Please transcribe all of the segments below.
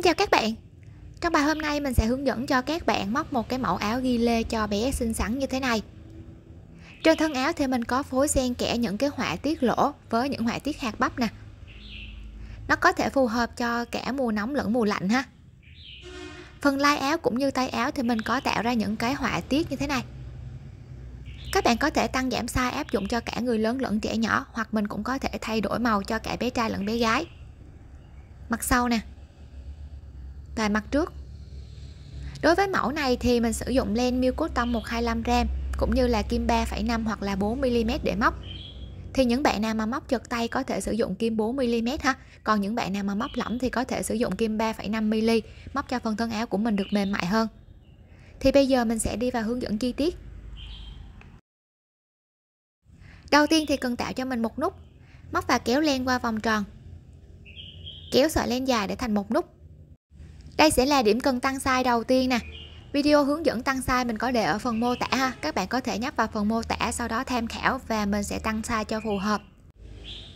Xin chào các bạn Trong bài hôm nay mình sẽ hướng dẫn cho các bạn móc một cái mẫu áo ghi lê cho bé xinh xắn như thế này Trên thân áo thì mình có phối xen kẽ những cái họa tiết lỗ với những họa tiết hạt bắp nè Nó có thể phù hợp cho cả mùa nóng lẫn mùa lạnh ha Phần lai áo cũng như tay áo thì mình có tạo ra những cái họa tiết như thế này các bạn có thể tăng giảm size áp dụng cho cả người lớn lẫn trẻ nhỏ hoặc mình cũng có thể thay đổi màu cho cả bé trai lẫn bé gái. Mặt sau nè, và mặt trước đối với mẫu này thì mình sử dụng len miêu cotton 125g cũng như là kim 3,5 hoặc là 4mm để móc thì những bạn nào mà móc chật tay có thể sử dụng kim 4mm ha còn những bạn nào mà móc lỏng thì có thể sử dụng kim 3,5mm móc cho phần thân áo của mình được mềm mại hơn thì bây giờ mình sẽ đi vào hướng dẫn chi tiết đầu tiên thì cần tạo cho mình một nút móc và kéo len qua vòng tròn kéo sợi len dài để thành một nút đây sẽ là điểm cần tăng size đầu tiên nè. Video hướng dẫn tăng size mình có để ở phần mô tả ha. Các bạn có thể nhấp vào phần mô tả sau đó tham khảo và mình sẽ tăng size cho phù hợp.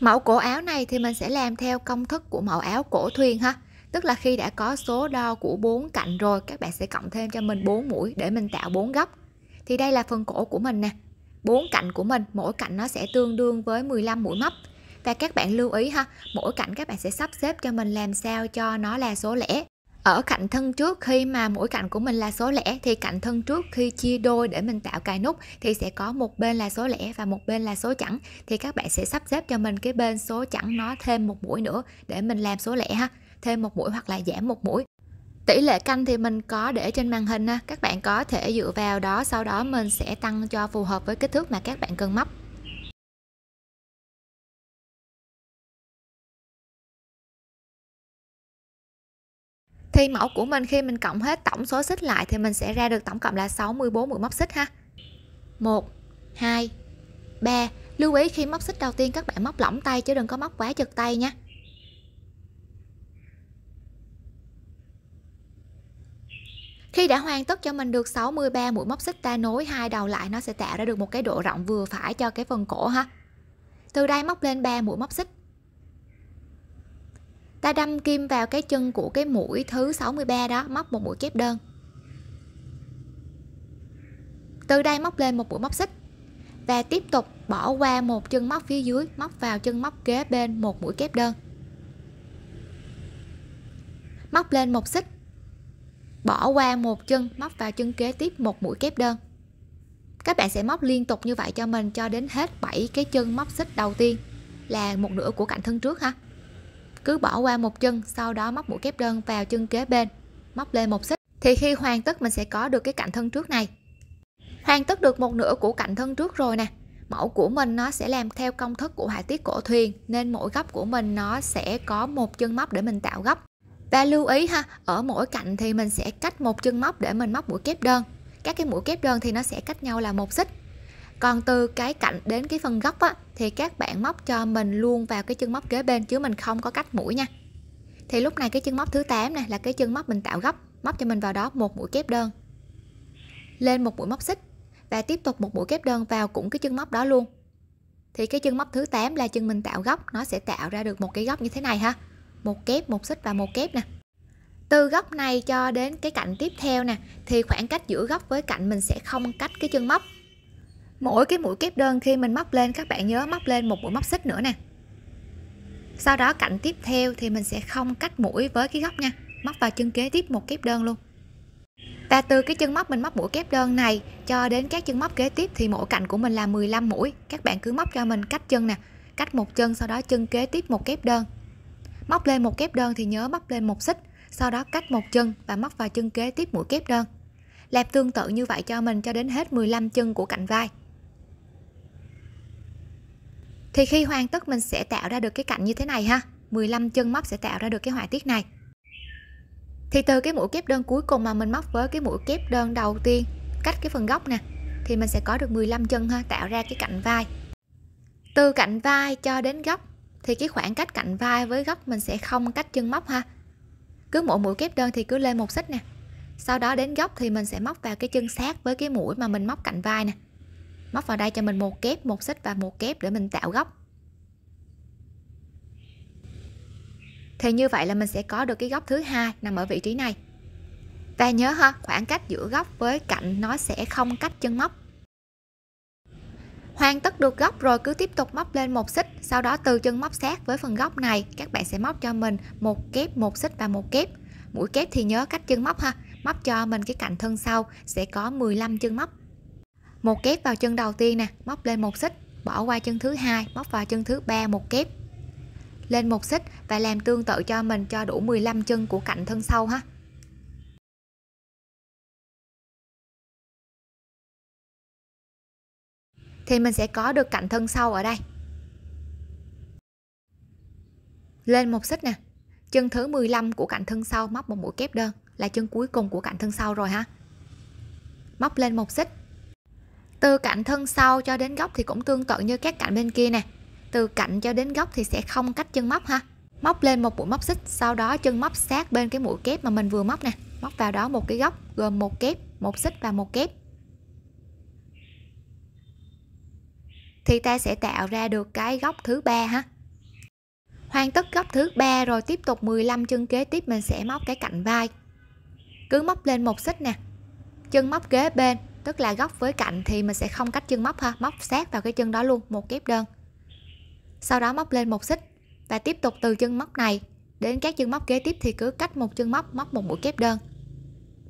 Mẫu cổ áo này thì mình sẽ làm theo công thức của mẫu áo cổ thuyền ha. Tức là khi đã có số đo của bốn cạnh rồi, các bạn sẽ cộng thêm cho mình 4 mũi để mình tạo bốn góc. Thì đây là phần cổ của mình nè. bốn cạnh của mình, mỗi cạnh nó sẽ tương đương với 15 mũi móc. Và các bạn lưu ý ha, mỗi cạnh các bạn sẽ sắp xếp cho mình làm sao cho nó là số lẻ ở cạnh thân trước khi mà mỗi cạnh của mình là số lẻ thì cạnh thân trước khi chia đôi để mình tạo cài nút thì sẽ có một bên là số lẻ và một bên là số chẵn thì các bạn sẽ sắp xếp cho mình cái bên số chẵn nó thêm một mũi nữa để mình làm số lẻ ha thêm một mũi hoặc là giảm một mũi tỷ lệ canh thì mình có để trên màn hình ha các bạn có thể dựa vào đó sau đó mình sẽ tăng cho phù hợp với kích thước mà các bạn cần móc thì mẫu của mình khi mình cộng hết tổng số xích lại thì mình sẽ ra được tổng cộng là 64 mũi móc xích ha 1 2 3 lưu ý khi móc xích đầu tiên các bạn móc lỏng tay chứ đừng có móc quá chật tay nha Khi đã hoàn tất cho mình được 63 mũi móc xích ta nối hai đầu lại nó sẽ tạo ra được một cái độ rộng vừa phải cho cái phần cổ ha. Từ đây móc lên 3 mũi móc xích ta đâm kim vào cái chân của cái mũi thứ 63 đó móc một mũi kép đơn từ đây móc lên một mũi móc xích và tiếp tục bỏ qua một chân móc phía dưới móc vào chân móc kế bên một mũi kép đơn móc lên một xích bỏ qua một chân móc vào chân kế tiếp một mũi kép đơn các bạn sẽ móc liên tục như vậy cho mình cho đến hết 7 cái chân móc xích đầu tiên là một nửa của cạnh thân trước ha cứ bỏ qua một chân sau đó móc mũi kép đơn vào chân kế bên móc lên một xích thì khi hoàn tất mình sẽ có được cái cạnh thân trước này hoàn tất được một nửa của cạnh thân trước rồi nè mẫu của mình nó sẽ làm theo công thức của họa tiết cổ thuyền nên mỗi góc của mình nó sẽ có một chân móc để mình tạo góc và lưu ý ha ở mỗi cạnh thì mình sẽ cách một chân móc để mình móc mũi kép đơn các cái mũi kép đơn thì nó sẽ cách nhau là một xích còn từ cái cạnh đến cái phần góc á, thì các bạn móc cho mình luôn vào cái chân móc kế bên chứ mình không có cách mũi nha thì lúc này cái chân móc thứ 8 này là cái chân móc mình tạo góc móc cho mình vào đó một mũi kép đơn lên một mũi móc xích và tiếp tục một mũi kép đơn vào cũng cái chân móc đó luôn thì cái chân móc thứ 8 là chân mình tạo góc nó sẽ tạo ra được một cái góc như thế này ha một kép một xích và một kép nè từ góc này cho đến cái cạnh tiếp theo nè thì khoảng cách giữa góc với cạnh mình sẽ không cách cái chân móc mỗi cái mũi kép đơn khi mình móc lên các bạn nhớ móc lên một mũi móc xích nữa nè sau đó cạnh tiếp theo thì mình sẽ không cách mũi với cái góc nha móc vào chân kế tiếp một kép đơn luôn và từ cái chân móc mình móc mũi kép đơn này cho đến các chân móc kế tiếp thì mỗi cạnh của mình là 15 mũi các bạn cứ móc cho mình cách chân nè cách một chân sau đó chân kế tiếp một kép đơn móc lên một kép đơn thì nhớ móc lên một xích sau đó cách một chân và móc vào chân kế tiếp mũi kép đơn lẹp tương tự như vậy cho mình cho đến hết 15 chân của cạnh vai thì khi hoàn tất mình sẽ tạo ra được cái cạnh như thế này ha 15 chân móc sẽ tạo ra được cái họa tiết này thì từ cái mũi kép đơn cuối cùng mà mình móc với cái mũi kép đơn đầu tiên cách cái phần góc nè thì mình sẽ có được 15 chân ha tạo ra cái cạnh vai từ cạnh vai cho đến góc thì cái khoảng cách cạnh vai với góc mình sẽ không cách chân móc ha cứ mỗi mũi kép đơn thì cứ lên một xích nè sau đó đến góc thì mình sẽ móc vào cái chân sát với cái mũi mà mình móc cạnh vai nè móc vào đây cho mình một kép một xích và một kép để mình tạo góc thì như vậy là mình sẽ có được cái góc thứ hai nằm ở vị trí này và nhớ ha khoảng cách giữa góc với cạnh nó sẽ không cách chân móc hoàn tất được góc rồi cứ tiếp tục móc lên một xích sau đó từ chân móc sát với phần góc này các bạn sẽ móc cho mình một kép một xích và một kép mũi kép thì nhớ cách chân móc ha móc cho mình cái cạnh thân sau sẽ có 15 chân móc một kép vào chân đầu tiên nè móc lên một xích bỏ qua chân thứ hai móc vào chân thứ ba một kép lên một xích và làm tương tự cho mình cho đủ 15 chân của cạnh thân sau ha thì mình sẽ có được cạnh thân sau ở đây lên một xích nè chân thứ 15 của cạnh thân sau móc một mũi kép đơn là chân cuối cùng của cạnh thân sau rồi ha móc lên một xích từ cạnh thân sau cho đến góc thì cũng tương tự như các cạnh bên kia nè từ cạnh cho đến góc thì sẽ không cách chân móc ha móc lên một mũi móc xích sau đó chân móc sát bên cái mũi kép mà mình vừa móc nè móc vào đó một cái góc gồm một kép một xích và một kép thì ta sẽ tạo ra được cái góc thứ ba ha hoàn tất góc thứ ba rồi tiếp tục 15 chân kế tiếp mình sẽ móc cái cạnh vai cứ móc lên một xích nè chân móc kế bên tức là góc với cạnh thì mình sẽ không cách chân móc ha móc sát vào cái chân đó luôn một kép đơn sau đó móc lên một xích và tiếp tục từ chân móc này đến các chân móc kế tiếp thì cứ cách một chân móc móc một mũi kép đơn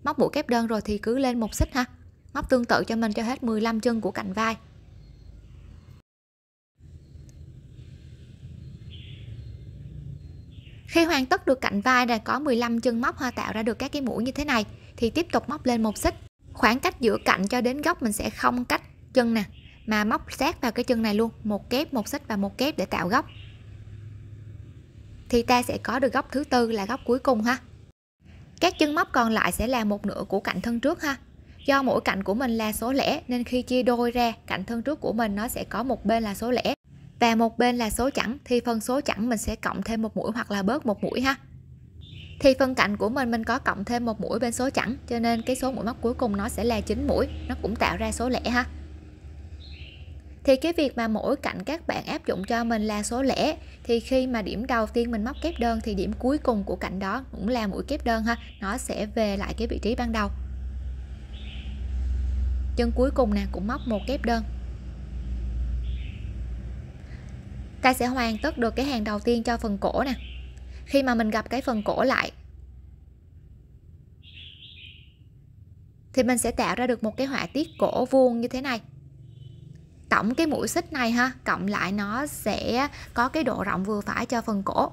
móc mũi kép đơn rồi thì cứ lên một xích ha móc tương tự cho mình cho hết 15 chân của cạnh vai khi hoàn tất được cạnh vai này có 15 chân móc ha tạo ra được các cái mũi như thế này thì tiếp tục móc lên một xích khoảng cách giữa cạnh cho đến góc mình sẽ không cách chân nè mà móc sát vào cái chân này luôn một kép một xích và một kép để tạo góc thì ta sẽ có được góc thứ tư là góc cuối cùng ha các chân móc còn lại sẽ là một nửa của cạnh thân trước ha do mỗi cạnh của mình là số lẻ nên khi chia đôi ra cạnh thân trước của mình nó sẽ có một bên là số lẻ và một bên là số chẵn thì phần số chẵn mình sẽ cộng thêm một mũi hoặc là bớt một mũi ha thì phần cạnh của mình mình có cộng thêm một mũi bên số chẵn cho nên cái số mũi móc cuối cùng nó sẽ là 9 mũi nó cũng tạo ra số lẻ ha thì cái việc mà mỗi cạnh các bạn áp dụng cho mình là số lẻ thì khi mà điểm đầu tiên mình móc kép đơn thì điểm cuối cùng của cạnh đó cũng là mũi kép đơn ha nó sẽ về lại cái vị trí ban đầu chân cuối cùng nè cũng móc một kép đơn ta sẽ hoàn tất được cái hàng đầu tiên cho phần cổ nè khi mà mình gặp cái phần cổ lại thì mình sẽ tạo ra được một cái họa tiết cổ vuông như thế này tổng cái mũi xích này ha cộng lại nó sẽ có cái độ rộng vừa phải cho phần cổ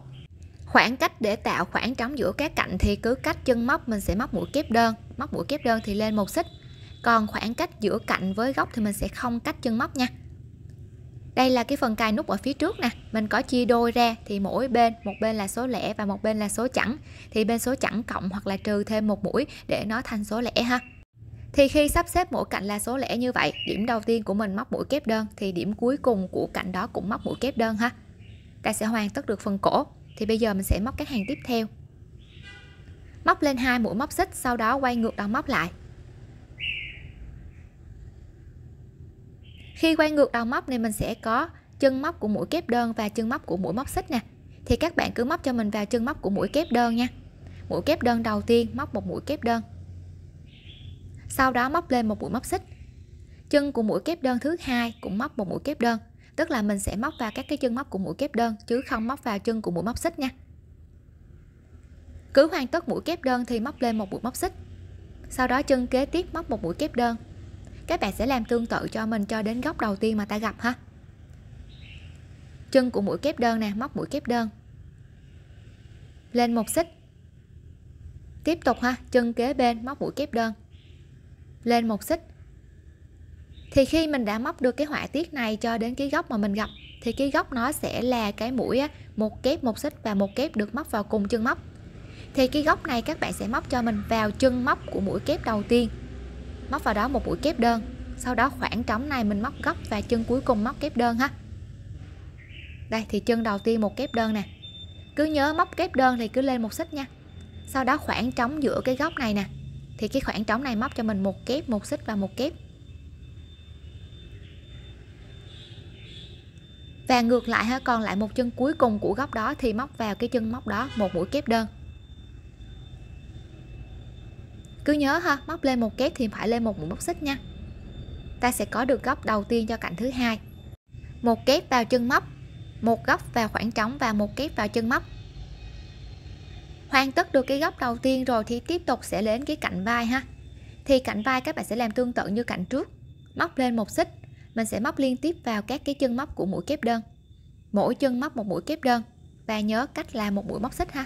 khoảng cách để tạo khoảng trống giữa các cạnh thì cứ cách chân móc mình sẽ móc mũi kép đơn móc mũi kép đơn thì lên một xích còn khoảng cách giữa cạnh với góc thì mình sẽ không cách chân móc nha đây là cái phần cài nút ở phía trước nè mình có chia đôi ra thì mỗi bên một bên là số lẻ và một bên là số chẵn thì bên số chẵn cộng hoặc là trừ thêm một mũi để nó thành số lẻ ha thì khi sắp xếp mỗi cạnh là số lẻ như vậy điểm đầu tiên của mình móc mũi kép đơn thì điểm cuối cùng của cạnh đó cũng móc mũi kép đơn ha ta sẽ hoàn tất được phần cổ thì bây giờ mình sẽ móc các hàng tiếp theo móc lên hai mũi móc xích sau đó quay ngược đầu móc lại khi quay ngược đầu móc này mình sẽ có chân móc của mũi kép đơn và chân móc của mũi móc xích nè thì các bạn cứ móc cho mình vào chân móc của mũi kép đơn nha mũi kép đơn đầu tiên móc một mũi kép đơn sau đó móc lên một mũi móc xích chân của mũi kép đơn thứ hai cũng móc một mũi kép đơn tức là mình sẽ móc vào các cái chân móc của mũi kép đơn chứ không móc vào chân của mũi móc xích nha cứ hoàn tất mũi kép đơn thì móc lên một mũi móc xích sau đó chân kế tiếp móc một mũi kép đơn các bạn sẽ làm tương tự cho mình cho đến góc đầu tiên mà ta gặp ha chân của mũi kép đơn nè móc mũi kép đơn lên một xích tiếp tục ha chân kế bên móc mũi kép đơn lên một xích thì khi mình đã móc được cái họa tiết này cho đến cái góc mà mình gặp thì cái góc nó sẽ là cái mũi á, một kép một xích và một kép được móc vào cùng chân móc thì cái góc này các bạn sẽ móc cho mình vào chân móc của mũi kép đầu tiên móc vào đó một mũi kép đơn sau đó khoảng trống này mình móc góc và chân cuối cùng móc kép đơn ha đây thì chân đầu tiên một kép đơn nè cứ nhớ móc kép đơn thì cứ lên một xích nha sau đó khoảng trống giữa cái góc này nè thì cái khoảng trống này móc cho mình một kép một xích và một kép và ngược lại ha còn lại một chân cuối cùng của góc đó thì móc vào cái chân móc đó một mũi kép đơn cứ nhớ ha móc lên một kép thì phải lên một mũi móc xích nha ta sẽ có được góc đầu tiên cho cạnh thứ hai một kép vào chân móc một góc vào khoảng trống và một kép vào chân móc hoàn tất được cái góc đầu tiên rồi thì tiếp tục sẽ đến cái cạnh vai ha thì cạnh vai các bạn sẽ làm tương tự như cạnh trước móc lên một xích mình sẽ móc liên tiếp vào các cái chân móc của mũi kép đơn mỗi chân móc một mũi kép đơn và nhớ cách là một mũi móc xích ha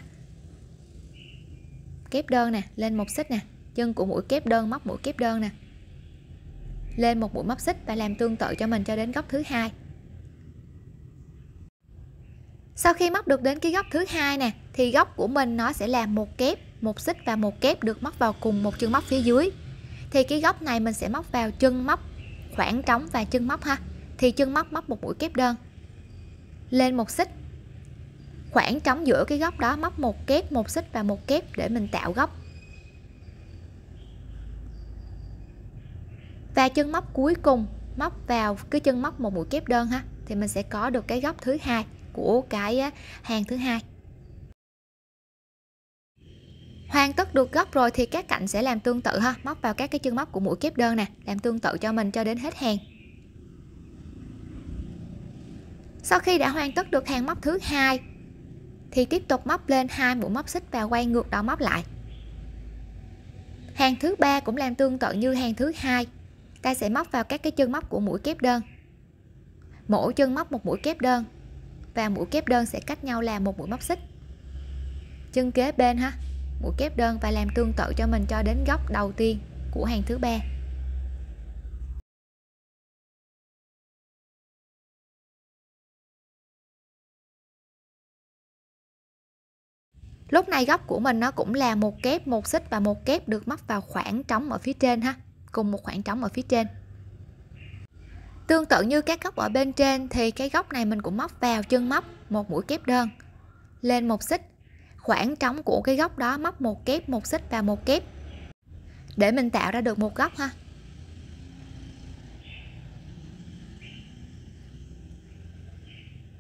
kép đơn nè lên một xích nè chân của mũi kép đơn móc mũi kép đơn nè lên một mũi móc xích và làm tương tự cho mình cho đến góc thứ hai sau khi móc được đến cái góc thứ hai nè thì góc của mình nó sẽ là một kép một xích và một kép được móc vào cùng một chân móc phía dưới thì cái góc này mình sẽ móc vào chân móc khoảng trống và chân móc ha thì chân móc móc một mũi kép đơn lên một xích khoảng trống giữa cái góc đó móc một kép một xích và một kép để mình tạo góc và chân móc cuối cùng móc vào cái chân móc một mũi kép đơn ha thì mình sẽ có được cái góc thứ hai của cái hàng thứ hai hoàn tất được góc rồi thì các cạnh sẽ làm tương tự ha móc vào các cái chân móc của mũi kép đơn nè làm tương tự cho mình cho đến hết hàng sau khi đã hoàn tất được hàng móc thứ hai thì tiếp tục móc lên hai mũi móc xích và quay ngược đầu móc lại hàng thứ ba cũng làm tương tự như hàng thứ hai ta sẽ móc vào các cái chân móc của mũi kép đơn mỗi chân móc một mũi kép đơn và mũi kép đơn sẽ cách nhau là một mũi móc xích chân kế bên ha mũi kép đơn và làm tương tự cho mình cho đến góc đầu tiên của hàng thứ ba lúc này góc của mình nó cũng là một kép một xích và một kép được móc vào khoảng trống ở phía trên ha cùng một khoảng trống ở phía trên tương tự như các góc ở bên trên thì cái góc này mình cũng móc vào chân móc một mũi kép đơn lên một xích khoảng trống của cái góc đó móc một kép một xích và một kép để mình tạo ra được một góc ha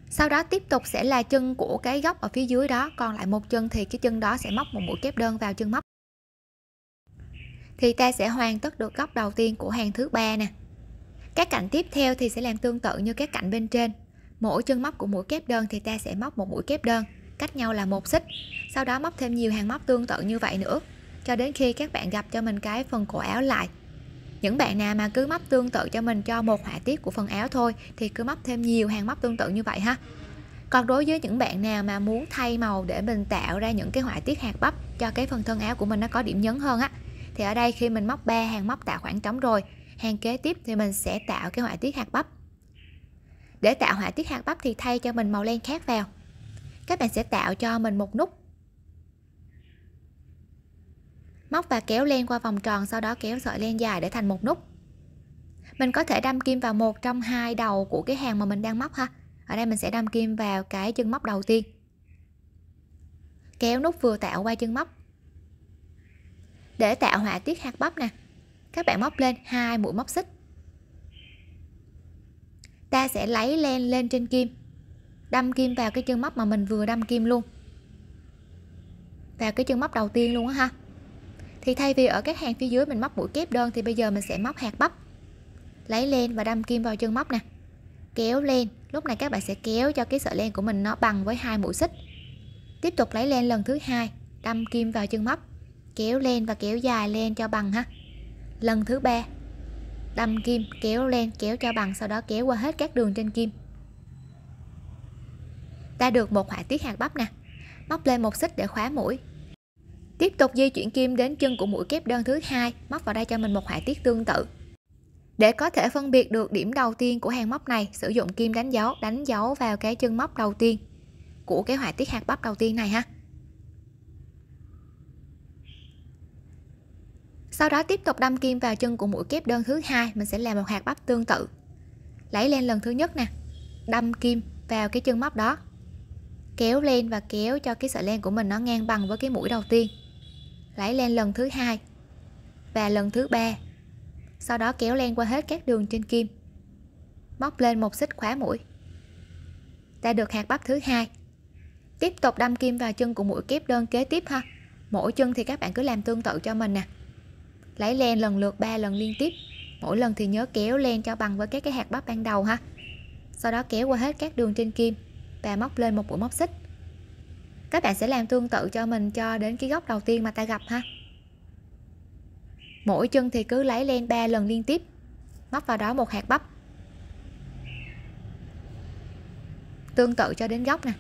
sau đó tiếp tục sẽ là chân của cái góc ở phía dưới đó còn lại một chân thì cái chân đó sẽ móc một mũi kép đơn vào chân móc thì ta sẽ hoàn tất được góc đầu tiên của hàng thứ ba nè các cạnh tiếp theo thì sẽ làm tương tự như các cạnh bên trên mỗi chân móc của mũi kép đơn thì ta sẽ móc một mũi kép đơn cách nhau là một xích sau đó móc thêm nhiều hàng móc tương tự như vậy nữa cho đến khi các bạn gặp cho mình cái phần cổ áo lại những bạn nào mà cứ móc tương tự cho mình cho một họa tiết của phần áo thôi thì cứ móc thêm nhiều hàng móc tương tự như vậy ha còn đối với những bạn nào mà muốn thay màu để mình tạo ra những cái họa tiết hạt bắp cho cái phần thân áo của mình nó có điểm nhấn hơn á thì ở đây khi mình móc 3 hàng móc tạo khoảng trống rồi hàng kế tiếp thì mình sẽ tạo cái họa tiết hạt bắp để tạo họa tiết hạt bắp thì thay cho mình màu len khác vào các bạn sẽ tạo cho mình một nút móc và kéo len qua vòng tròn sau đó kéo sợi len dài để thành một nút mình có thể đâm kim vào một trong hai đầu của cái hàng mà mình đang móc ha ở đây mình sẽ đâm kim vào cái chân móc đầu tiên kéo nút vừa tạo qua chân móc để tạo họa tiết hạt bắp nè các bạn móc lên hai mũi móc xích ta sẽ lấy len lên trên kim đâm kim vào cái chân móc mà mình vừa đâm kim luôn vào cái chân móc đầu tiên luôn á ha thì thay vì ở các hàng phía dưới mình móc mũi kép đơn thì bây giờ mình sẽ móc hạt bắp lấy len và đâm kim vào chân móc nè kéo len lúc này các bạn sẽ kéo cho cái sợi len của mình nó bằng với hai mũi xích tiếp tục lấy len lần thứ hai đâm kim vào chân móc kéo lên và kéo dài lên cho bằng ha lần thứ ba đâm kim kéo lên kéo cho bằng sau đó kéo qua hết các đường trên kim ta được một họa tiết hạt bắp nè móc lên một xích để khóa mũi tiếp tục di chuyển kim đến chân của mũi kép đơn thứ hai móc vào đây cho mình một họa tiết tương tự để có thể phân biệt được điểm đầu tiên của hàng móc này sử dụng kim đánh dấu đánh dấu vào cái chân móc đầu tiên của cái họa tiết hạt bắp đầu tiên này ha Sau đó tiếp tục đâm kim vào chân của mũi kép đơn thứ hai, mình sẽ làm một hạt bắp tương tự. Lấy lên lần thứ nhất nè, đâm kim vào cái chân móc đó. Kéo lên và kéo cho cái sợi len của mình nó ngang bằng với cái mũi đầu tiên. Lấy lên lần thứ hai và lần thứ ba. Sau đó kéo len qua hết các đường trên kim. Móc lên một xích khóa mũi. Ta được hạt bắp thứ hai. Tiếp tục đâm kim vào chân của mũi kép đơn kế tiếp ha. Mỗi chân thì các bạn cứ làm tương tự cho mình nè lấy len lần lượt 3 lần liên tiếp mỗi lần thì nhớ kéo len cho bằng với các cái hạt bắp ban đầu ha sau đó kéo qua hết các đường trên kim và móc lên một mũi móc xích các bạn sẽ làm tương tự cho mình cho đến cái góc đầu tiên mà ta gặp ha mỗi chân thì cứ lấy len 3 lần liên tiếp móc vào đó một hạt bắp tương tự cho đến góc nè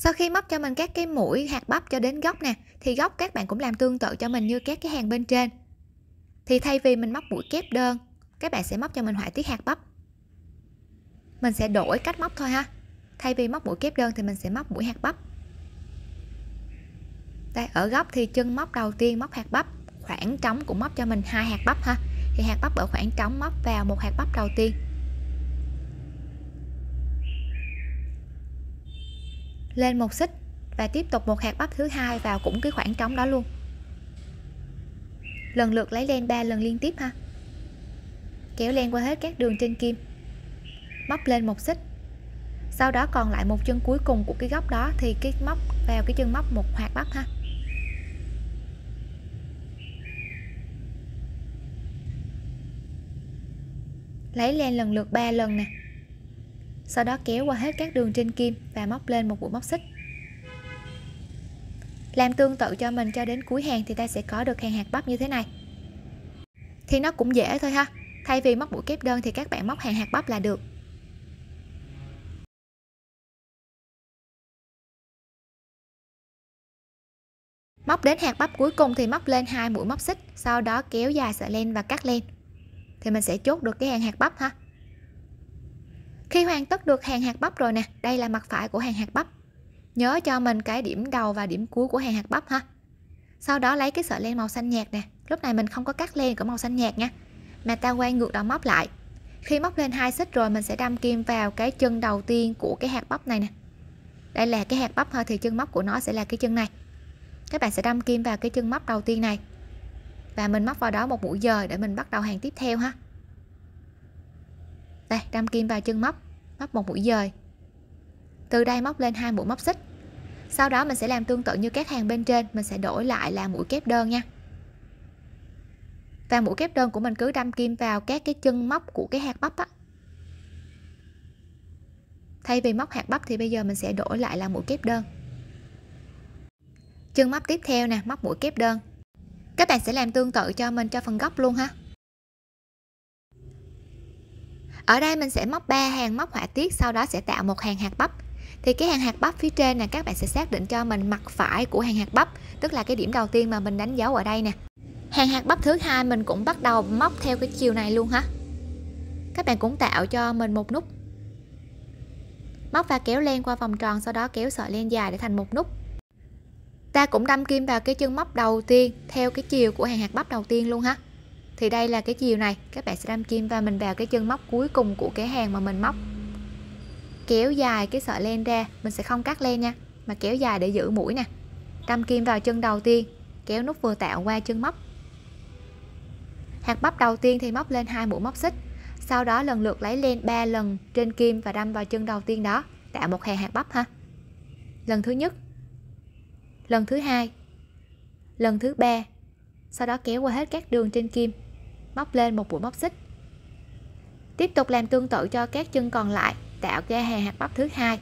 sau khi móc cho mình các cái mũi hạt bắp cho đến góc nè thì góc các bạn cũng làm tương tự cho mình như các cái hàng bên trên thì thay vì mình móc mũi kép đơn các bạn sẽ móc cho mình họa tiết hạt bắp mình sẽ đổi cách móc thôi ha thay vì móc mũi kép đơn thì mình sẽ móc mũi hạt bắp đây ở góc thì chân móc đầu tiên móc hạt bắp khoảng trống cũng móc cho mình hai hạt bắp ha thì hạt bắp ở khoảng trống móc vào một hạt bắp đầu tiên lên một xích và tiếp tục một hạt bắp thứ hai vào cũng cái khoảng trống đó luôn lần lượt lấy len 3 lần liên tiếp ha kéo len qua hết các đường trên kim móc lên một xích sau đó còn lại một chân cuối cùng của cái góc đó thì cái móc vào cái chân móc một hạt bắp ha lấy len lần lượt 3 lần nè sau đó kéo qua hết các đường trên kim và móc lên một mũi móc xích làm tương tự cho mình cho đến cuối hàng thì ta sẽ có được hàng hạt bắp như thế này thì nó cũng dễ thôi ha thay vì móc mũi kép đơn thì các bạn móc hàng hạt bắp là được móc đến hạt bắp cuối cùng thì móc lên hai mũi móc xích sau đó kéo dài sợi len và cắt len thì mình sẽ chốt được cái hàng hạt bắp ha khi hoàn tất được hàng hạt bắp rồi nè đây là mặt phải của hàng hạt bắp nhớ cho mình cái điểm đầu và điểm cuối của hàng hạt bắp ha sau đó lấy cái sợi len màu xanh nhạt nè lúc này mình không có cắt len của màu xanh nhạt nha mà ta quay ngược đầu móc lại khi móc lên hai xích rồi mình sẽ đâm kim vào cái chân đầu tiên của cái hạt bắp này nè đây là cái hạt bắp thôi thì chân móc của nó sẽ là cái chân này các bạn sẽ đâm kim vào cái chân móc đầu tiên này và mình móc vào đó một mũi dời để mình bắt đầu hàng tiếp theo ha đây đâm kim vào chân móc móc một mũi dời từ đây móc lên hai mũi móc xích sau đó mình sẽ làm tương tự như các hàng bên trên mình sẽ đổi lại là mũi kép đơn nha và mũi kép đơn của mình cứ đâm kim vào các cái chân móc của cái hạt bắp á thay vì móc hạt bắp thì bây giờ mình sẽ đổi lại là mũi kép đơn chân móc tiếp theo nè móc mũi kép đơn các bạn sẽ làm tương tự cho mình cho phần góc luôn ha ở đây mình sẽ móc 3 hàng móc họa tiết sau đó sẽ tạo một hàng hạt bắp thì cái hàng hạt bắp phía trên là các bạn sẽ xác định cho mình mặt phải của hàng hạt bắp tức là cái điểm đầu tiên mà mình đánh dấu ở đây nè hàng hạt bắp thứ hai mình cũng bắt đầu móc theo cái chiều này luôn ha các bạn cũng tạo cho mình một nút móc và kéo len qua vòng tròn sau đó kéo sợi len dài để thành một nút ta cũng đâm kim vào cái chân móc đầu tiên theo cái chiều của hàng hạt bắp đầu tiên luôn ha thì đây là cái chiều này các bạn sẽ đâm kim và mình vào cái chân móc cuối cùng của cái hàng mà mình móc kéo dài cái sợi len ra mình sẽ không cắt len nha mà kéo dài để giữ mũi nè đâm kim vào chân đầu tiên kéo nút vừa tạo qua chân móc hạt bắp đầu tiên thì móc lên hai mũi móc xích sau đó lần lượt lấy len 3 lần trên kim và đâm vào chân đầu tiên đó tạo một hàng hạt bắp ha lần thứ nhất lần thứ hai lần thứ ba sau đó kéo qua hết các đường trên kim móc lên một mũi móc xích tiếp tục làm tương tự cho các chân còn lại tạo ra hàng hạt bắp thứ hai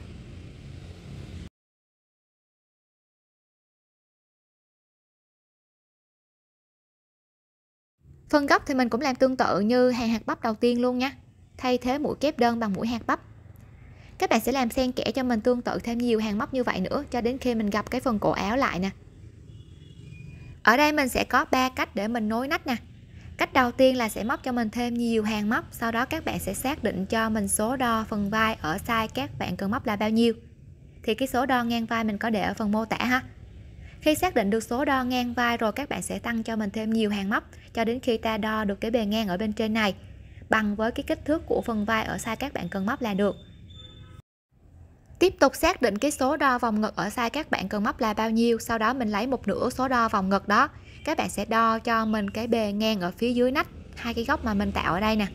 phần góc thì mình cũng làm tương tự như hàng hạt bắp đầu tiên luôn nha thay thế mũi kép đơn bằng mũi hạt bắp các bạn sẽ làm xen kẽ cho mình tương tự thêm nhiều hàng móc như vậy nữa cho đến khi mình gặp cái phần cổ áo lại nè ở đây mình sẽ có ba cách để mình nối nách nè cách đầu tiên là sẽ móc cho mình thêm nhiều hàng móc sau đó các bạn sẽ xác định cho mình số đo phần vai ở size các bạn cần móc là bao nhiêu thì cái số đo ngang vai mình có để ở phần mô tả ha khi xác định được số đo ngang vai rồi các bạn sẽ tăng cho mình thêm nhiều hàng móc cho đến khi ta đo được cái bề ngang ở bên trên này bằng với cái kích thước của phần vai ở size các bạn cần móc là được tiếp tục xác định cái số đo vòng ngực ở size các bạn cần móc là bao nhiêu sau đó mình lấy một nửa số đo vòng ngực đó các bạn sẽ đo cho mình cái bề ngang ở phía dưới nách hai cái góc mà mình tạo ở đây nè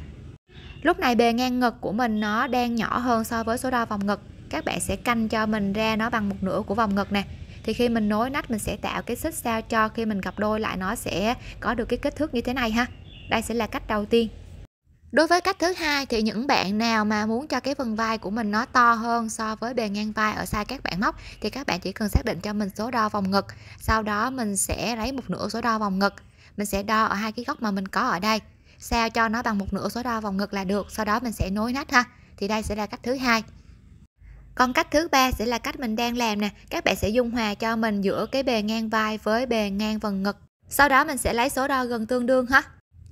lúc này bề ngang ngực của mình nó đang nhỏ hơn so với số đo vòng ngực các bạn sẽ canh cho mình ra nó bằng một nửa của vòng ngực nè thì khi mình nối nách mình sẽ tạo cái xích sao cho khi mình gặp đôi lại nó sẽ có được cái kích thước như thế này ha đây sẽ là cách đầu tiên Đối với cách thứ hai thì những bạn nào mà muốn cho cái phần vai của mình nó to hơn so với bề ngang vai ở sai các bạn móc thì các bạn chỉ cần xác định cho mình số đo vòng ngực, sau đó mình sẽ lấy một nửa số đo vòng ngực. Mình sẽ đo ở hai cái góc mà mình có ở đây. Sao cho nó bằng một nửa số đo vòng ngực là được, sau đó mình sẽ nối nách ha. Thì đây sẽ là cách thứ hai. Còn cách thứ ba sẽ là cách mình đang làm nè, các bạn sẽ dung hòa cho mình giữa cái bề ngang vai với bề ngang phần ngực. Sau đó mình sẽ lấy số đo gần tương đương ha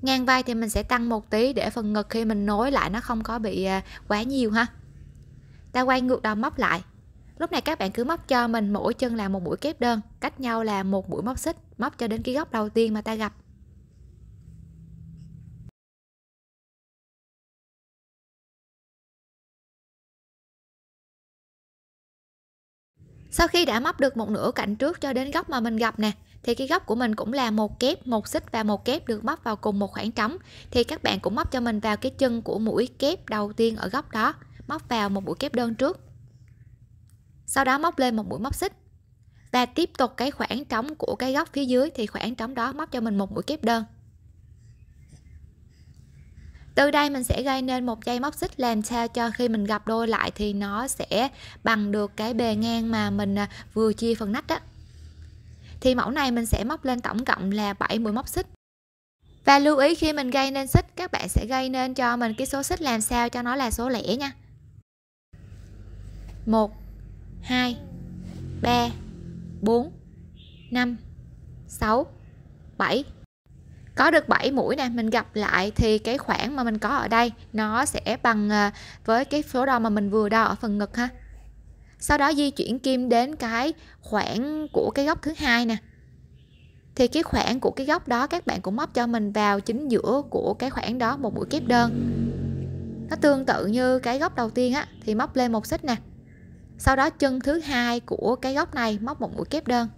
ngang vai thì mình sẽ tăng một tí để phần ngực khi mình nối lại nó không có bị à, quá nhiều ha ta quay ngược đầu móc lại lúc này các bạn cứ móc cho mình mỗi chân là một mũi kép đơn cách nhau là một mũi móc xích móc cho đến cái góc đầu tiên mà ta gặp sau khi đã móc được một nửa cạnh trước cho đến góc mà mình gặp nè thì cái góc của mình cũng là một kép một xích và một kép được móc vào cùng một khoảng trống thì các bạn cũng móc cho mình vào cái chân của mũi kép đầu tiên ở góc đó móc vào một mũi kép đơn trước sau đó móc lên một mũi móc xích và tiếp tục cái khoảng trống của cái góc phía dưới thì khoảng trống đó móc cho mình một mũi kép đơn từ đây mình sẽ gây nên một dây móc xích làm sao cho khi mình gặp đôi lại thì nó sẽ bằng được cái bề ngang mà mình à, vừa chia phần nách đó thì mẫu này mình sẽ móc lên tổng cộng là 7 mũi móc xích và lưu ý khi mình gây nên xích các bạn sẽ gây nên cho mình cái số xích làm sao cho nó là số lẻ nha 1 2 3 4 5 6 7 có được 7 mũi nè mình gặp lại thì cái khoảng mà mình có ở đây nó sẽ bằng ờ, với cái số đo mà mình vừa đo ở phần ngực ha sau đó di chuyển kim đến cái khoảng của cái góc thứ hai nè thì cái khoảng của cái góc đó các bạn cũng móc cho mình vào chính giữa của cái khoảng đó một mũi kép đơn nó tương tự như cái góc đầu tiên á thì móc lên một xích nè sau đó chân thứ hai của cái góc này móc một mũi kép đơn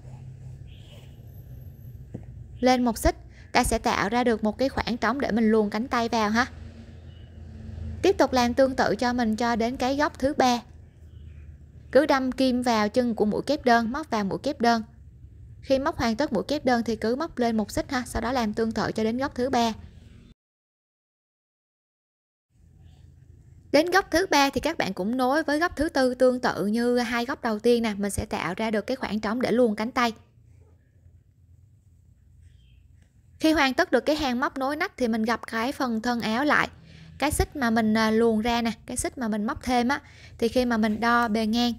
lên một xích ta sẽ tạo ra được một cái khoảng trống để mình luồn cánh tay vào ha tiếp tục làm tương tự cho mình cho đến cái góc thứ ba cứ đâm kim vào chân của mũi kép đơn, móc vào mũi kép đơn. Khi móc hoàn tất mũi kép đơn thì cứ móc lên một xích ha, sau đó làm tương tự cho đến góc thứ ba. Đến góc thứ ba thì các bạn cũng nối với góc thứ tư tương tự như hai góc đầu tiên nè, mình sẽ tạo ra được cái khoảng trống để luồn cánh tay. Khi hoàn tất được cái hàng móc nối nách thì mình gặp cái phần thân áo lại cái xích mà mình à, luồn ra nè cái xích mà mình móc thêm á thì khi mà mình đo bề ngang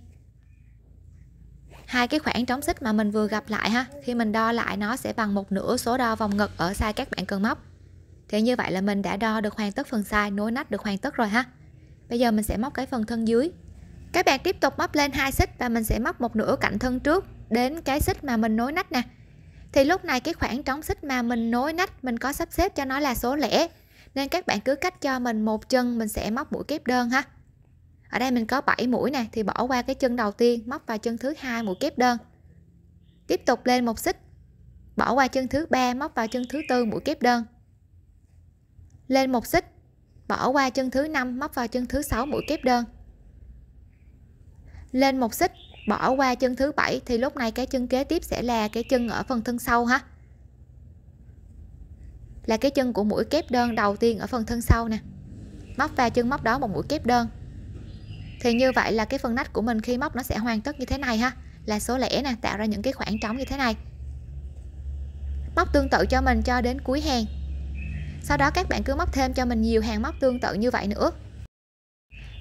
hai cái khoảng trống xích mà mình vừa gặp lại ha khi mình đo lại nó sẽ bằng một nửa số đo vòng ngực ở sai các bạn cần móc thì như vậy là mình đã đo được hoàn tất phần sai nối nách được hoàn tất rồi ha bây giờ mình sẽ móc cái phần thân dưới các bạn tiếp tục móc lên hai xích và mình sẽ móc một nửa cạnh thân trước đến cái xích mà mình nối nách nè thì lúc này cái khoảng trống xích mà mình nối nách mình có sắp xếp cho nó là số lẻ nên các bạn cứ cách cho mình một chân mình sẽ móc mũi kép đơn ha ở đây mình có 7 mũi này thì bỏ qua cái chân đầu tiên móc vào chân thứ hai mũi kép đơn tiếp tục lên một xích bỏ qua chân thứ ba móc vào chân thứ tư mũi kép đơn lên một xích bỏ qua chân thứ năm móc vào chân thứ sáu mũi kép đơn lên một xích bỏ qua chân thứ bảy thì lúc này cái chân kế tiếp sẽ là cái chân ở phần thân sau ha là cái chân của mũi kép đơn đầu tiên ở phần thân sau nè móc vào chân móc đó một mũi kép đơn thì như vậy là cái phần nách của mình khi móc nó sẽ hoàn tất như thế này ha là số lẻ nè tạo ra những cái khoảng trống như thế này móc tương tự cho mình cho đến cuối hàng sau đó các bạn cứ móc thêm cho mình nhiều hàng móc tương tự như vậy nữa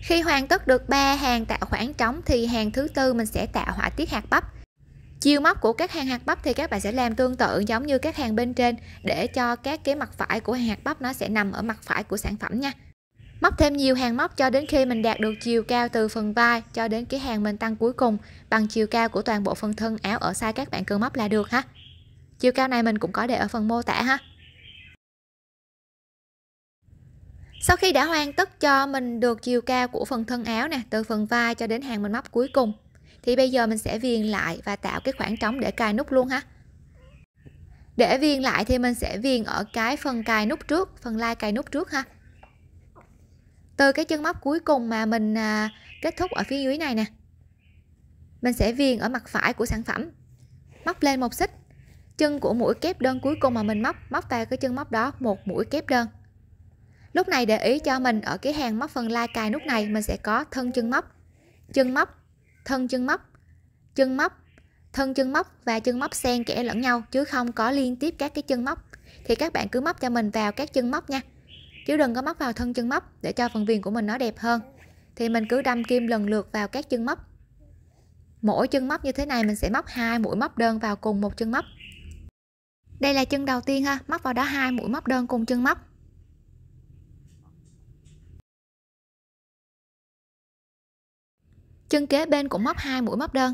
khi hoàn tất được 3 hàng tạo khoảng trống thì hàng thứ tư mình sẽ tạo họa tiết hạt bắp chiêu móc của các hàng hạt bắp thì các bạn sẽ làm tương tự giống như các hàng bên trên để cho các cái mặt phải của hàng hạt bắp nó sẽ nằm ở mặt phải của sản phẩm nha móc thêm nhiều hàng móc cho đến khi mình đạt được chiều cao từ phần vai cho đến cái hàng mình tăng cuối cùng bằng chiều cao của toàn bộ phần thân áo ở size các bạn cần móc là được ha chiều cao này mình cũng có để ở phần mô tả ha sau khi đã hoàn tất cho mình được chiều cao của phần thân áo nè từ phần vai cho đến hàng mình móc cuối cùng thì bây giờ mình sẽ viền lại và tạo cái khoảng trống để cài nút luôn ha để viền lại thì mình sẽ viền ở cái phần cài nút trước phần lai cài nút trước ha từ cái chân móc cuối cùng mà mình à, kết thúc ở phía dưới này nè mình sẽ viền ở mặt phải của sản phẩm móc lên một xích chân của mũi kép đơn cuối cùng mà mình móc móc vào cái chân móc đó một mũi kép đơn lúc này để ý cho mình ở cái hàng móc phần lai cài nút này mình sẽ có thân chân móc chân móc thân chân móc, chân móc, thân chân móc và chân móc xen kẽ lẫn nhau chứ không có liên tiếp các cái chân móc thì các bạn cứ móc cho mình vào các chân móc nha chứ đừng có móc vào thân chân móc để cho phần viền của mình nó đẹp hơn thì mình cứ đâm kim lần lượt vào các chân móc mỗi chân móc như thế này mình sẽ móc hai mũi móc đơn vào cùng một chân móc đây là chân đầu tiên ha móc vào đó hai mũi móc đơn cùng chân móc chân kế bên cũng móc hai mũi móc đơn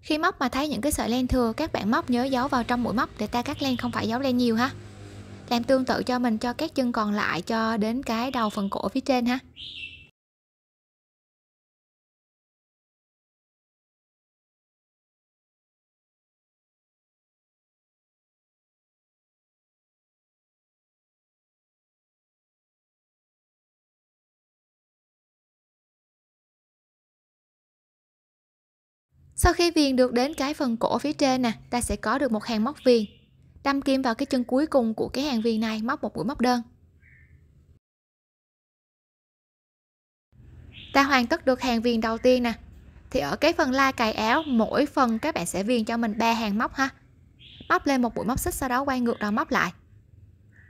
khi móc mà thấy những cái sợi len thừa các bạn móc nhớ giấu vào trong mũi móc để ta cắt len không phải giấu len nhiều ha làm tương tự cho mình cho các chân còn lại cho đến cái đầu phần cổ phía trên ha Sau khi viền được đến cái phần cổ phía trên nè, ta sẽ có được một hàng móc viền. Đâm kim vào cái chân cuối cùng của cái hàng viền này, móc một mũi móc đơn. Ta hoàn tất được hàng viền đầu tiên nè. Thì ở cái phần lai cài áo, mỗi phần các bạn sẽ viền cho mình ba hàng móc ha. Móc lên một mũi móc xích sau đó quay ngược đầu móc lại.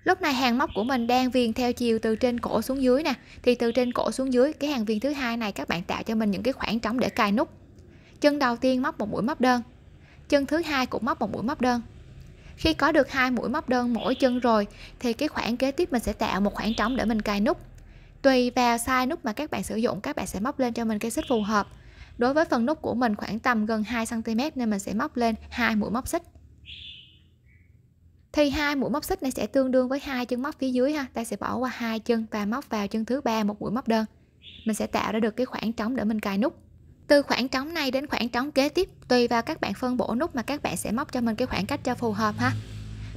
Lúc này hàng móc của mình đang viền theo chiều từ trên cổ xuống dưới nè, thì từ trên cổ xuống dưới cái hàng viền thứ hai này các bạn tạo cho mình những cái khoảng trống để cài nút chân đầu tiên móc một mũi móc đơn chân thứ hai cũng móc một mũi móc đơn khi có được hai mũi móc đơn mỗi chân rồi thì cái khoảng kế tiếp mình sẽ tạo một khoảng trống để mình cài nút tùy vào size nút mà các bạn sử dụng các bạn sẽ móc lên cho mình cái xích phù hợp đối với phần nút của mình khoảng tầm gần 2 cm nên mình sẽ móc lên hai mũi móc xích thì hai mũi móc xích này sẽ tương đương với hai chân móc phía dưới ha ta sẽ bỏ qua hai chân và móc vào chân thứ ba một mũi móc đơn mình sẽ tạo ra được cái khoảng trống để mình cài nút từ khoảng trống này đến khoảng trống kế tiếp tùy vào các bạn phân bổ nút mà các bạn sẽ móc cho mình cái khoảng cách cho phù hợp ha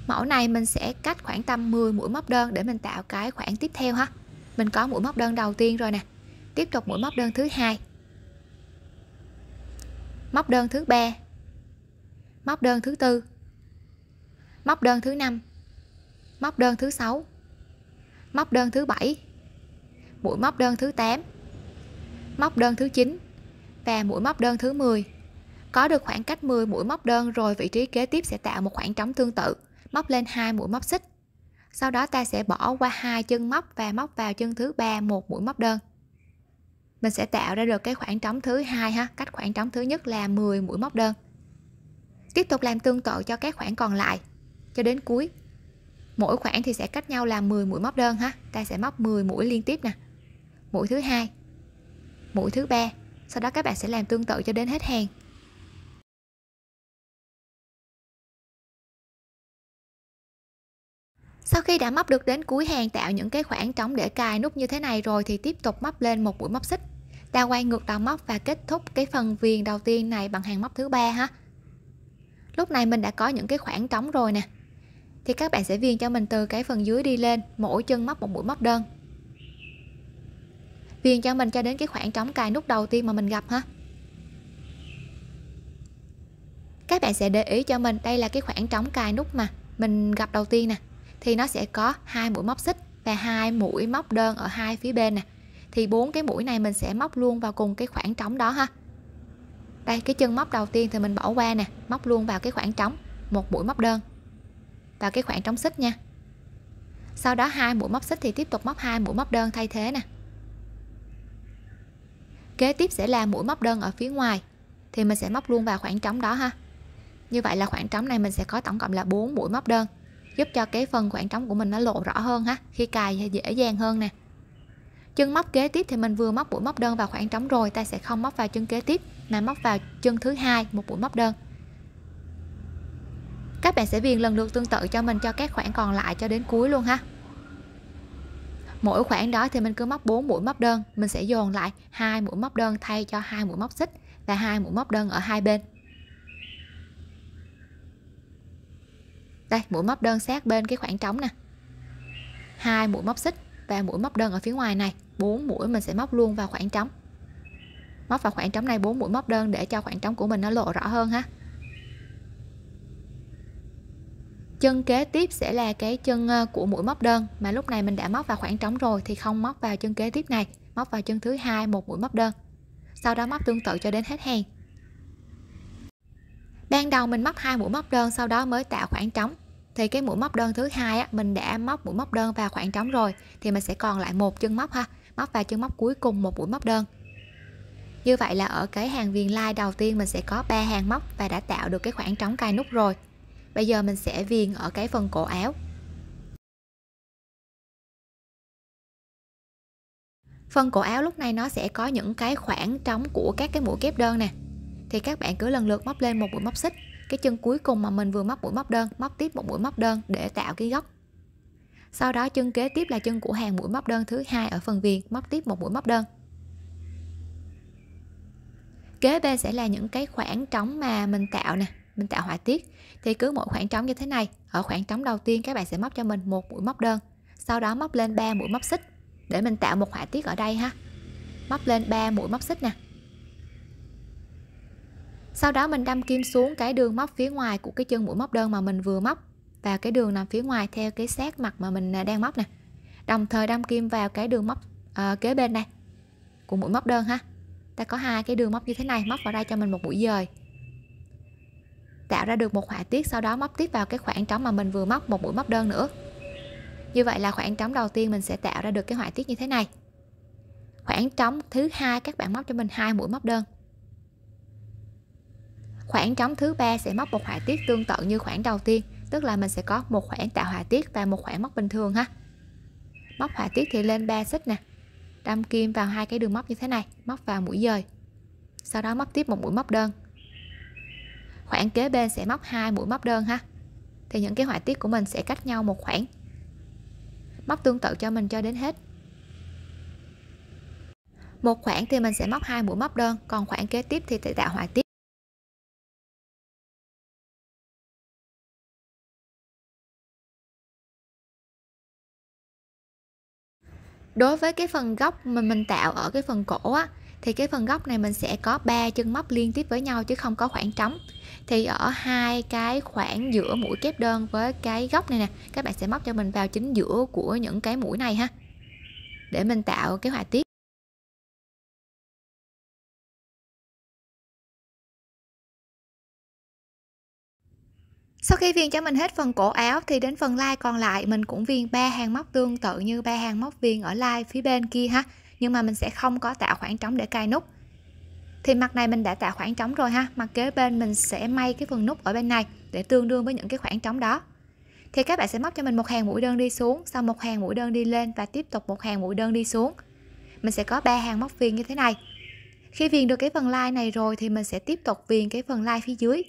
mẫu này mình sẽ cách khoảng tầm 10 mũi móc đơn để mình tạo cái khoảng tiếp theo ha mình có mũi móc đơn đầu tiên rồi nè tiếp tục mũi móc đơn thứ hai móc đơn thứ ba móc đơn thứ tư móc đơn thứ năm móc đơn thứ sáu móc đơn thứ bảy mũi móc đơn thứ 8 móc đơn thứ 9 và mũi móc đơn thứ 10. Có được khoảng cách 10 mũi móc đơn rồi vị trí kế tiếp sẽ tạo một khoảng trống tương tự, móc lên hai mũi móc xích. Sau đó ta sẽ bỏ qua hai chân móc và móc vào chân thứ ba một mũi móc đơn. Mình sẽ tạo ra được cái khoảng trống thứ hai ha, cách khoảng trống thứ nhất là 10 mũi móc đơn. Tiếp tục làm tương tự cho các khoảng còn lại cho đến cuối. Mỗi khoảng thì sẽ cách nhau là 10 mũi móc đơn ha, ta sẽ móc 10 mũi liên tiếp nè. Mũi thứ hai, mũi thứ ba, sau đó các bạn sẽ làm tương tự cho đến hết hàng Sau khi đã móc được đến cuối hàng tạo những cái khoảng trống để cài nút như thế này rồi thì tiếp tục móc lên một mũi móc xích. Ta quay ngược đầu móc và kết thúc cái phần viền đầu tiên này bằng hàng móc thứ ba ha. Lúc này mình đã có những cái khoảng trống rồi nè. Thì các bạn sẽ viền cho mình từ cái phần dưới đi lên, mỗi chân móc một mũi móc đơn viền cho mình cho đến cái khoảng trống cài nút đầu tiên mà mình gặp ha các bạn sẽ để ý cho mình đây là cái khoảng trống cài nút mà mình gặp đầu tiên nè thì nó sẽ có hai mũi móc xích và hai mũi móc đơn ở hai phía bên nè thì bốn cái mũi này mình sẽ móc luôn vào cùng cái khoảng trống đó ha đây cái chân móc đầu tiên thì mình bỏ qua nè móc luôn vào cái khoảng trống một mũi móc đơn và cái khoảng trống xích nha sau đó hai mũi móc xích thì tiếp tục móc hai mũi móc đơn thay thế nè kế tiếp sẽ là mũi móc đơn ở phía ngoài thì mình sẽ móc luôn vào khoảng trống đó ha như vậy là khoảng trống này mình sẽ có tổng cộng là 4 mũi móc đơn giúp cho cái phần khoảng trống của mình nó lộ rõ hơn ha khi cài dễ dàng hơn nè chân móc kế tiếp thì mình vừa móc mũi móc đơn vào khoảng trống rồi ta sẽ không móc vào chân kế tiếp mà móc vào chân thứ hai một mũi móc đơn các bạn sẽ viền lần lượt tương tự cho mình cho các khoảng còn lại cho đến cuối luôn ha mỗi khoảng đó thì mình cứ móc 4 mũi móc đơn mình sẽ dồn lại hai mũi móc đơn thay cho hai mũi móc xích và hai mũi móc đơn ở hai bên đây mũi móc đơn sát bên cái khoảng trống nè hai mũi móc xích và mũi móc đơn ở phía ngoài này 4 mũi mình sẽ móc luôn vào khoảng trống móc vào khoảng trống này 4 mũi móc đơn để cho khoảng trống của mình nó lộ rõ hơn ha chân kế tiếp sẽ là cái chân ờ, của mũi móc đơn mà lúc này mình đã móc vào khoảng trống rồi thì không móc vào chân kế tiếp này móc vào chân thứ hai một mũi móc đơn sau đó móc tương tự cho đến hết hàng ban đầu mình móc hai mũi móc đơn sau đó mới tạo khoảng trống thì cái mũi móc đơn thứ hai mình đã móc mũi móc đơn vào khoảng trống rồi thì mình sẽ còn lại một chân móc ha móc vào chân móc cuối cùng một mũi móc đơn như vậy là ở cái hàng viền lai đầu tiên mình sẽ có ba hàng móc và đã tạo được cái khoảng trống cài nút rồi bây giờ mình sẽ viền ở cái phần cổ áo phần cổ áo lúc này nó sẽ có những cái khoảng trống của các cái mũi kép đơn nè thì các bạn cứ lần lượt móc lên một mũi móc xích cái chân cuối cùng mà mình vừa móc mũi móc đơn móc tiếp một mũi móc đơn để tạo cái góc sau đó chân kế tiếp là chân của hàng mũi móc đơn thứ hai ở phần viền móc tiếp một mũi móc đơn kế bên sẽ là những cái khoảng trống mà mình tạo nè mình tạo họa tiết thì cứ mỗi khoảng trống như thế này ở khoảng trống đầu tiên các bạn sẽ móc cho mình một mũi móc đơn sau đó móc lên 3 mũi móc xích để mình tạo một họa tiết ở đây ha móc lên 3 mũi móc xích nè sau đó mình đâm kim xuống cái đường móc phía ngoài của cái chân mũi móc đơn mà mình vừa móc và cái đường nằm phía ngoài theo cái sát mặt mà mình đang móc nè đồng thời đâm kim vào cái đường móc à, kế bên này của mũi móc đơn ha ta có hai cái đường móc như thế này móc vào đây cho mình một mũi dời tạo ra được một họa tiết sau đó móc tiếp vào cái khoảng trống mà mình vừa móc một mũi móc đơn nữa như vậy là khoảng trống đầu tiên mình sẽ tạo ra được cái họa tiết như thế này khoảng trống thứ hai các bạn móc cho mình hai mũi móc đơn khoảng trống thứ ba sẽ móc một họa tiết tương tự như khoảng đầu tiên tức là mình sẽ có một khoảng tạo họa tiết và một khoảng móc bình thường ha móc họa tiết thì lên 3 xích nè đâm kim vào hai cái đường móc như thế này móc vào mũi dời sau đó móc tiếp một mũi móc đơn khoảng kế bên sẽ móc hai mũi móc đơn ha thì những cái họa tiết của mình sẽ cách nhau một khoảng móc tương tự cho mình cho đến hết một khoảng thì mình sẽ móc hai mũi móc đơn còn khoảng kế tiếp thì sẽ tạo họa tiết đối với cái phần góc mà mình tạo ở cái phần cổ á thì cái phần góc này mình sẽ có ba chân móc liên tiếp với nhau chứ không có khoảng trống thì ở hai cái khoảng giữa mũi kép đơn với cái góc này nè các bạn sẽ móc cho mình vào chính giữa của những cái mũi này ha để mình tạo cái họa tiết Sau khi viền cho mình hết phần cổ áo thì đến phần lai còn lại mình cũng viền ba hàng móc tương tự như ba hàng móc viền ở lai phía bên kia ha. Nhưng mà mình sẽ không có tạo khoảng trống để cài nút thì mặt này mình đã tạo khoảng trống rồi ha mặt kế bên mình sẽ may cái phần nút ở bên này để tương đương với những cái khoảng trống đó thì các bạn sẽ móc cho mình một hàng mũi đơn đi xuống sau một hàng mũi đơn đi lên và tiếp tục một hàng mũi đơn đi xuống mình sẽ có ba hàng móc viền như thế này khi viền được cái phần lai này rồi thì mình sẽ tiếp tục viền cái phần lai phía dưới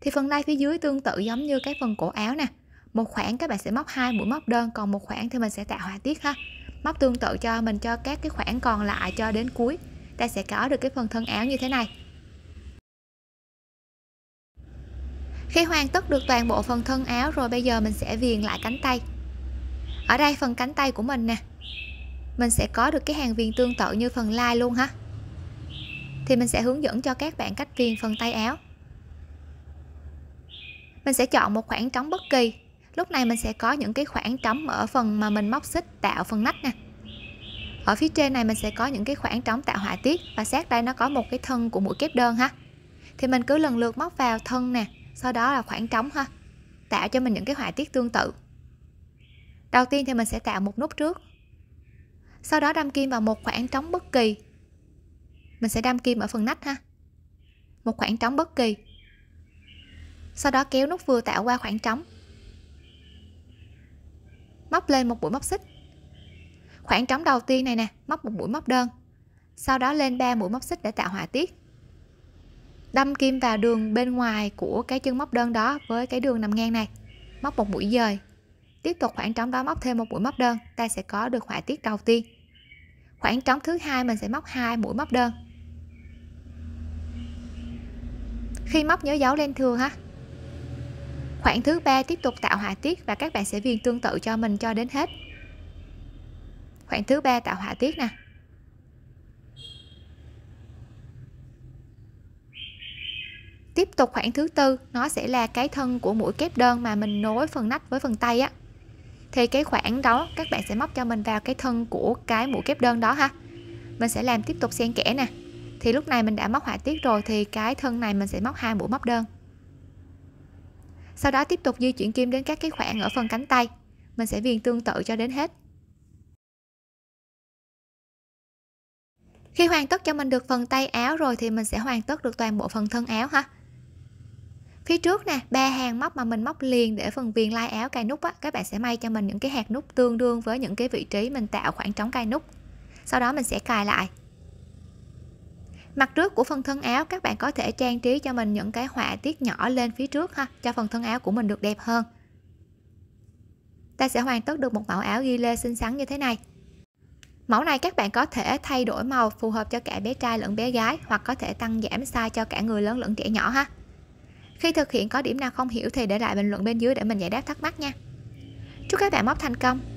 thì phần lai phía dưới tương tự giống như cái phần cổ áo nè một khoảng các bạn sẽ móc hai mũi móc đơn còn một khoảng thì mình sẽ tạo họa tiết ha móc tương tự cho mình cho các cái khoảng còn lại cho đến cuối ta sẽ có được cái phần thân áo như thế này khi hoàn tất được toàn bộ phần thân áo rồi bây giờ mình sẽ viền lại cánh tay ở đây phần cánh tay của mình nè mình sẽ có được cái hàng viền tương tự như phần lai luôn ha thì mình sẽ hướng dẫn cho các bạn cách viền phần tay áo mình sẽ chọn một khoảng trống bất kỳ lúc này mình sẽ có những cái khoảng trống ở phần mà mình móc xích tạo phần nách nè ở phía trên này mình sẽ có những cái khoảng trống tạo họa tiết và sát đây nó có một cái thân của mũi kép đơn ha thì mình cứ lần lượt móc vào thân nè sau đó là khoảng trống ha tạo cho mình những cái họa tiết tương tự đầu tiên thì mình sẽ tạo một nút trước sau đó đâm kim vào một khoảng trống bất kỳ mình sẽ đâm kim ở phần nách ha một khoảng trống bất kỳ sau đó kéo nút vừa tạo qua khoảng trống móc lên một buổi móc xích khoảng trống đầu tiên này nè móc một mũi móc đơn sau đó lên 3 mũi móc xích để tạo họa tiết đâm kim vào đường bên ngoài của cái chân móc đơn đó với cái đường nằm ngang này móc một mũi dời tiếp tục khoảng trống đó móc thêm một mũi móc đơn ta sẽ có được họa tiết đầu tiên khoảng trống thứ hai mình sẽ móc hai mũi móc đơn khi móc nhớ dấu lên thừa ha khoảng thứ ba tiếp tục tạo họa tiết và các bạn sẽ viền tương tự cho mình cho đến hết khoảng thứ ba tạo họa tiết nè tiếp tục khoảng thứ tư nó sẽ là cái thân của mũi kép đơn mà mình nối phần nách với phần tay á thì cái khoảng đó các bạn sẽ móc cho mình vào cái thân của cái mũi kép đơn đó ha mình sẽ làm tiếp tục xen kẽ nè thì lúc này mình đã móc họa tiết rồi thì cái thân này mình sẽ móc hai mũi móc đơn sau đó tiếp tục di chuyển kim đến các cái khoảng ở phần cánh tay mình sẽ viền tương tự cho đến hết khi hoàn tất cho mình được phần tay áo rồi thì mình sẽ hoàn tất được toàn bộ phần thân áo ha phía trước nè ba hàng móc mà mình móc liền để phần viền lai áo cài nút á các bạn sẽ may cho mình những cái hạt nút tương đương với những cái vị trí mình tạo khoảng trống cài nút sau đó mình sẽ cài lại mặt trước của phần thân áo các bạn có thể trang trí cho mình những cái họa tiết nhỏ lên phía trước ha cho phần thân áo của mình được đẹp hơn ta sẽ hoàn tất được một mẫu áo ghi lê xinh xắn như thế này Mẫu này các bạn có thể thay đổi màu phù hợp cho cả bé trai lẫn bé gái hoặc có thể tăng giảm size cho cả người lớn lẫn trẻ nhỏ ha. Khi thực hiện có điểm nào không hiểu thì để lại bình luận bên dưới để mình giải đáp thắc mắc nha. Chúc các bạn móc thành công!